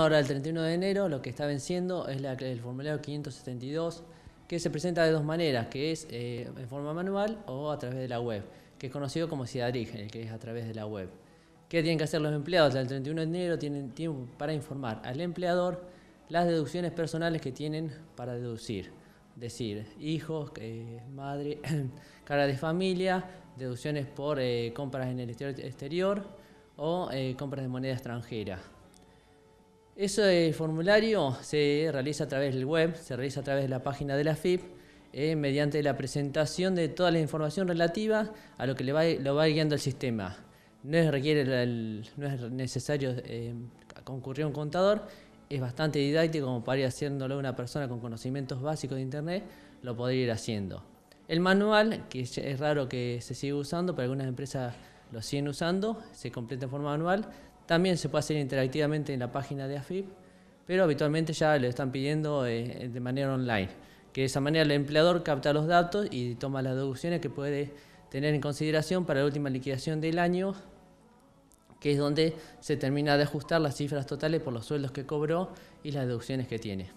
Ahora, el 31 de enero, lo que está venciendo es el formulario 572, que se presenta de dos maneras, que es eh, en forma manual o a través de la web, que es conocido como CIDADRIG, que es a través de la web. ¿Qué tienen que hacer los empleados? El 31 de enero tienen tiempo para informar al empleador las deducciones personales que tienen para deducir. es Decir, hijos, eh, madre, cara de familia, deducciones por eh, compras en el exterior, o compras de moneda extranjera. Ese formulario se realiza a través del web, se realiza a través de la página de la FIP, eh, mediante la presentación de toda la información relativa a lo que le va, lo va guiando el sistema. No es, necesario eh, concurrir a un contador, es bastante didáctico como para ir haciéndolo una persona con conocimientos básicos de Internet, lo podría ir haciendo. El manual, que es raro que se siga usando, pero algunas empresas lo siguen usando, se completa en forma manual, también se puede hacer interactivamente en la página de AFIP, pero habitualmente ya lo están pidiendo eh, de manera online, que de esa manera el empleador capta los datos y toma las deducciones que puede tener en consideración para la última liquidación del año, que es donde se termina de ajustar las cifras totales por los sueldos que cobró y las deducciones que tiene.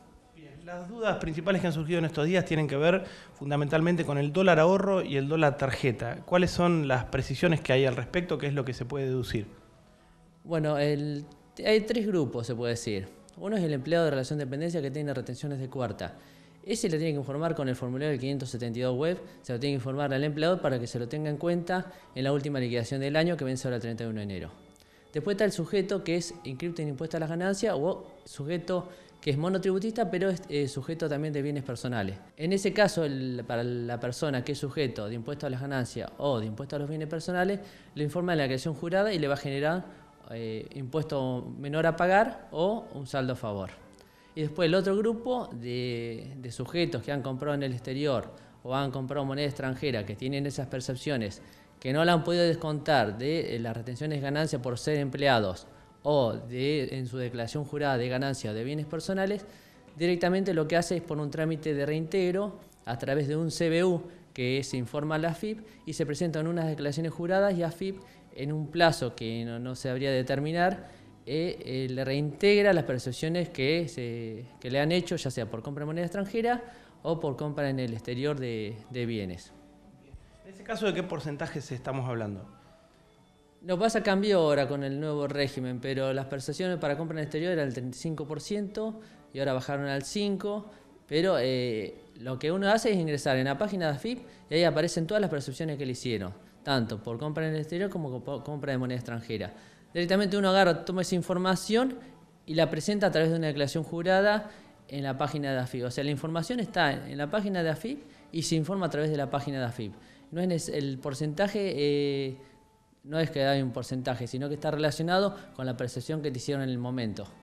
Las dudas principales que han surgido en estos días tienen que ver fundamentalmente con el dólar ahorro y el dólar tarjeta. ¿Cuáles son las precisiones que hay al respecto? ¿Qué es lo que se puede deducir? Bueno, hay tres grupos, se puede decir. Uno es el empleado de relación de dependencia que tiene retenciones de cuarta. Ese le tiene que informar con el formulario del 572 web, se lo tiene que informar al empleador para que se lo tenga en cuenta en la última liquidación del año que vence ahora el 31 de enero. Después está el sujeto que es inscripto en impuesto a las ganancias o sujeto que es monotributista pero es eh, sujeto también de bienes personales. En ese caso, para la persona que es sujeto de impuesto a las ganancias o de impuesto a los bienes personales, le informa en la creación jurada y le va a generar eh, impuesto menor a pagar o un saldo a favor. Y después el otro grupo de, sujetos que han comprado en el exterior o han comprado moneda extranjera, que tienen esas percepciones, que no la han podido descontar de eh, las retenciones de ganancia por ser empleados o de, en su declaración jurada de ganancia de bienes personales, directamente lo que hace es por un trámite de reintegro a través de un CBU que se informa a la AFIP y se presentan unas declaraciones juradas y AFIP en un plazo que no, se habría de determinar, eh, eh, le reintegra las percepciones que, se, le han hecho, ya sea por compra de moneda extranjera o por compra en el exterior de, bienes. En ese caso, ¿de qué porcentajes estamos hablando? No pasa cambio ahora con el nuevo régimen, pero las percepciones para compra en el exterior eran el 35% y ahora bajaron al 5%, pero eh, lo que uno hace es ingresar en la página de AFIP y ahí aparecen todas las percepciones que le hicieron tanto por compra en el exterior como por compra de moneda extranjera. Directamente uno agarra, toma esa información y la presenta a través de una declaración jurada en la página de AFIP. O sea, la información está en la página de AFIP y se informa a través de la página de AFIP. No es el porcentaje, eh, no es que hay un porcentaje, sino que está relacionado con la percepción que te hicieron en el momento.